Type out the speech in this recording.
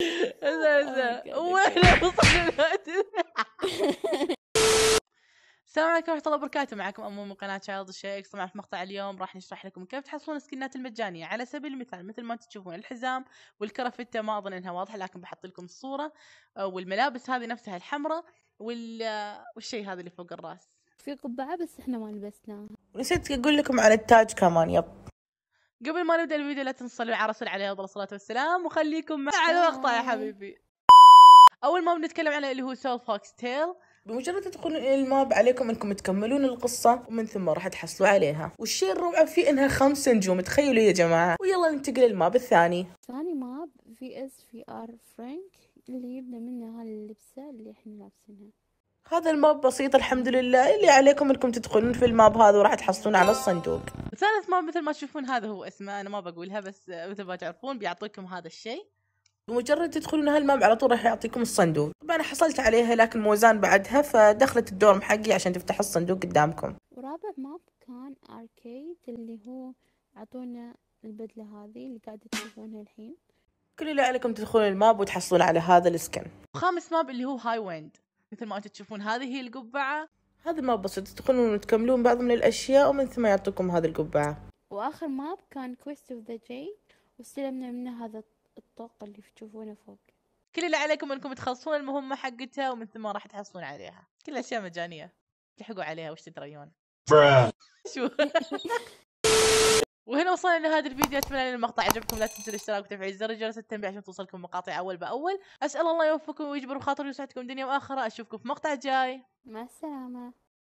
وين وصلنا السلام عليكم ورحمة الله وبركاته معكم أمو من قناة شايلد شيكس طبعا في مقطع اليوم راح نشرح لكم كيف تحصلون سكنات المجانية على سبيل المثال مثل ما تشوفون الحزام والكرفتة ما أظن إنها واضحة لكن بحط لكم الصورة آه، والملابس هذه نفسها الحمراء وال... آه، والشيء هذا اللي فوق الراس في قبعة بس إحنا ما لبسناها نسيت أقول لكم على التاج كمان يب قبل ما نبدا الفيديو لا تنسوا صلوا على الرسول عليه الصلاه والسلام وخليكم مع الوقت يا حبيبي اول ما بنتكلم عن اللي هو سول فوكس تيل بمجرد تدخلون الى الماب عليكم انكم تكملون القصه ومن ثم راح تحصلوا عليها والشيء الرابع فيه انها خمس نجوم تخيلوا يا جماعه ويلا ننتقل للماب الثاني ثاني ماب في اس في ار فرانك اللي يبدا منه هاللبسه اللي احنا لابسينها هذا الماب بسيط الحمد لله اللي عليكم انكم تدخلون في الماب هذا وراح تحصلون على الصندوق ثالث ماب مثل ما تشوفون هذا هو اسمه انا ما بقولها بس مثل ما تعرفون بيعطيكم هذا الشيء بمجرد تدخلون هالماب على طول راح يعطيكم الصندوق طبعا انا حصلت عليها لكن موزان بعدها فدخلت الدور حقي عشان تفتح الصندوق قدامكم ورابع ماب كان اركيد اللي هو اعطونا البدله هذه اللي قاعده تشوفونها الحين كل اللي عليكم تدخلون الماب وتحصلون على هذا السكن وخامس ماب اللي هو هاي ويند مثل ما انتم تشوفون هذه هي القبعه هذا ما بسيط تدخلون وتكملون بعض من الاشياء ومن ثم يعطوكم هذه القبعه واخر ماب كان كويست اوف ذا جي واستلمنا منه هذا الطاقه اللي تشوفونه فوق كل اللي عليكم انكم تخلصون المهمه حقتها ومن ثم راح تحصلون عليها كل اشياء مجانيه تلحقوا عليها وش تدريون شو وهنا وصلنا لهذا الفيديو اتمنى ان المقطع عجبكم لا تنسوا الاشتراك وتفعيل زر الجرس التنبيه عشان توصلكم مقاطع اول باول اسال الله يوفقكم ويجبر بخاطر ويسعدكم دنيا واخره اشوفكم في مقطع جاي مع السلامه